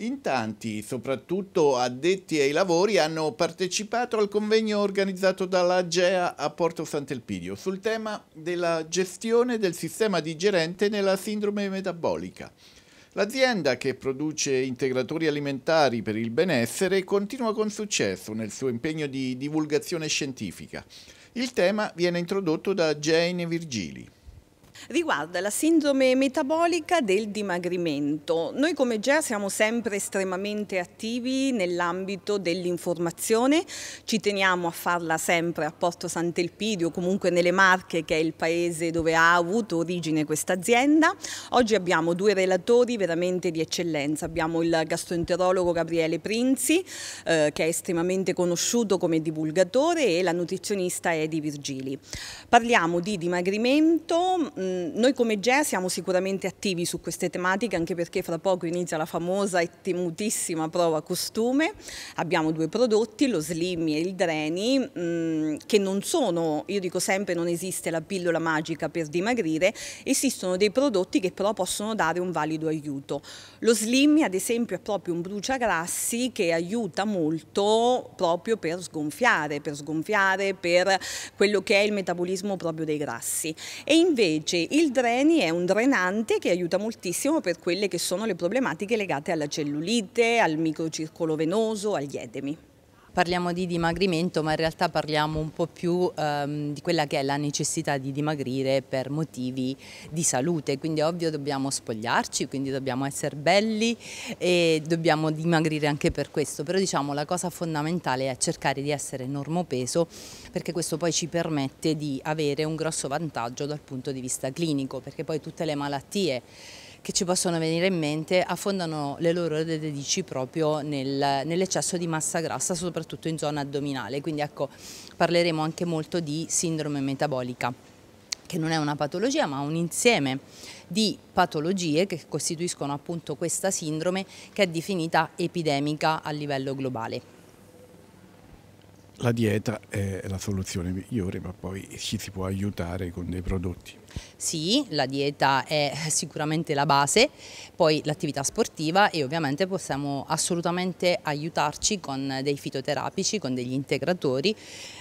In tanti, soprattutto addetti ai lavori, hanno partecipato al convegno organizzato dalla GEA a Porto Sant'Elpidio sul tema della gestione del sistema digerente nella sindrome metabolica. L'azienda che produce integratori alimentari per il benessere continua con successo nel suo impegno di divulgazione scientifica. Il tema viene introdotto da Jane Virgili riguarda la sindrome metabolica del dimagrimento. Noi come GEA siamo sempre estremamente attivi nell'ambito dell'informazione, ci teniamo a farla sempre a Porto Sant'Elpidio, comunque nelle Marche che è il paese dove ha avuto origine questa azienda. Oggi abbiamo due relatori veramente di eccellenza, abbiamo il gastroenterologo Gabriele Prinzi eh, che è estremamente conosciuto come divulgatore e la nutrizionista Edi Virgili. Parliamo di dimagrimento, mh, mm, Ehm, noi come GEA siamo sicuramente attivi su queste tematiche anche perché fra poco inizia la famosa e temutissima prova costume. Abbiamo due prodotti, lo Slimmy e il Dreni, mm, che non sono, io dico sempre non esiste la pillola magica per dimagrire, esistono dei prodotti che però possono dare un valido aiuto. Lo Slimmy ad esempio è proprio un bruciagrassi che aiuta molto proprio per sgonfiare, per sgonfiare, per quello che è il metabolismo proprio dei grassi. E invece il Dreni è un drenante che aiuta moltissimo per quelle che sono le problematiche legate alla cellulite, al microcircolo venoso, agli edemi parliamo di dimagrimento ma in realtà parliamo un po' più ehm, di quella che è la necessità di dimagrire per motivi di salute, quindi ovvio dobbiamo spogliarci, quindi dobbiamo essere belli e dobbiamo dimagrire anche per questo, però diciamo la cosa fondamentale è cercare di essere normopeso perché questo poi ci permette di avere un grosso vantaggio dal punto di vista clinico perché poi tutte le malattie che ci possono venire in mente affondano le loro radici proprio nel, nell'eccesso di massa grassa, soprattutto in zona addominale. Quindi ecco, parleremo anche molto di sindrome metabolica che non è una patologia ma un insieme di patologie che costituiscono appunto questa sindrome che è definita epidemica a livello globale la dieta è la soluzione migliore, ma poi ci si può aiutare con dei prodotti. Sì, la dieta è sicuramente la base, poi l'attività sportiva e ovviamente possiamo assolutamente aiutarci con dei fitoterapici, con degli integratori,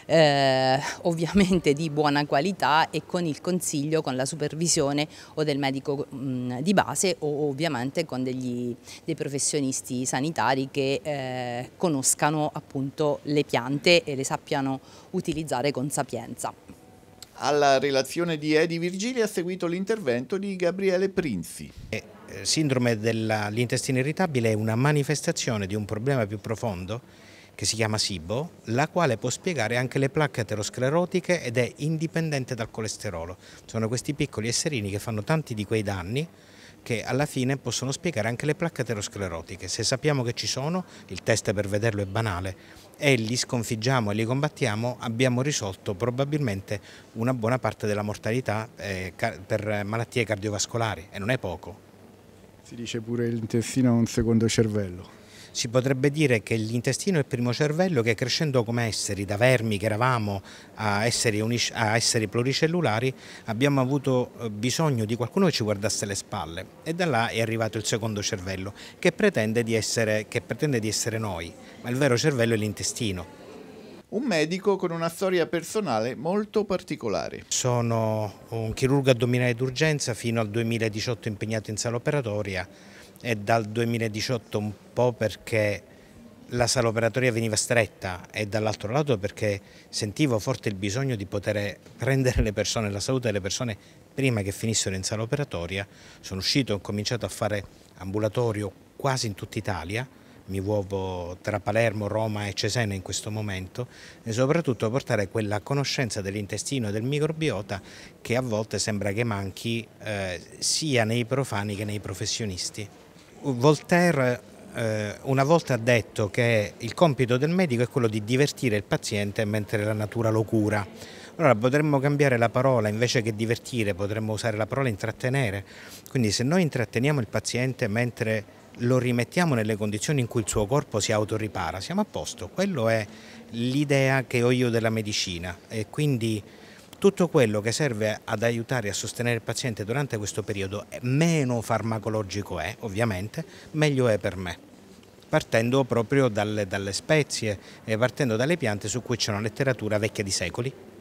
eh, ovviamente di buona qualità e con il consiglio, con la supervisione o del medico mh, mm, di base o ovviamente con degli, dei professionisti sanitari che eh, conoscano appunto le piante e le sappiano utilizzare con sapienza. Alla relazione di Edi Virgili ha seguito l'intervento di Gabriele Prinzi. Eh, sindrome dell'intestino irritabile è una manifestazione di un problema più profondo che si chiama SIBO, la quale può spiegare anche le placche aterosclerotiche ed è indipendente dal colesterolo. Sono questi piccoli esserini che fanno tanti di quei danni che alla fine possono spiegare anche le placche aterosclerotiche. Se sappiamo che ci sono, il test per vederlo è banale, e li sconfiggiamo e li combattiamo, abbiamo risolto probabilmente una buona parte della mortalità eh, per malattie cardiovascolari e non è poco. Si dice pure che l'intestino è un secondo cervello si potrebbe dire che l'intestino è il primo cervello che crescendo come esseri, da vermi che eravamo a esseri, a esseri pluricellulari, abbiamo avuto eh, bisogno di qualcuno che ci guardasse le spalle e da là è arrivato il secondo cervello che pretende di essere, pretende di essere noi, ma il vero cervello è l'intestino un medico con una storia personale molto particolare. Sono un chirurgo addominale d'urgenza fino al 2018 impegnato in sala operatoria è dal 2018 un po' perché la sala operatoria veniva stretta e dall'altro lato perché sentivo forte il bisogno di poter prendere le persone, la salute delle persone prima che finissero in sala operatoria. Sono uscito e ho cominciato a fare ambulatorio quasi in tutta Italia, mi muovo tra Palermo, Roma e Cesena in questo momento e soprattutto portare quella conoscenza dell'intestino e del microbiota che a volte sembra che manchi eh, sia nei profani che nei professionisti. Voltaire eh, una volta ha detto che il compito del medico è quello di divertire il paziente mentre la natura lo cura. Allora potremmo cambiare la parola, invece che divertire potremmo usare la parola intrattenere. Quindi se noi intratteniamo il paziente mentre lo rimettiamo nelle condizioni in cui il suo corpo si autoripara, siamo a posto. Quello è l'idea che ho io della medicina e quindi tutto quello che serve ad aiutare e a sostenere il paziente durante questo periodo, meno farmacologico è ovviamente, meglio è per me partendo proprio dalle, dalle spezie e partendo dalle piante su cui c'è una letteratura vecchia di secoli.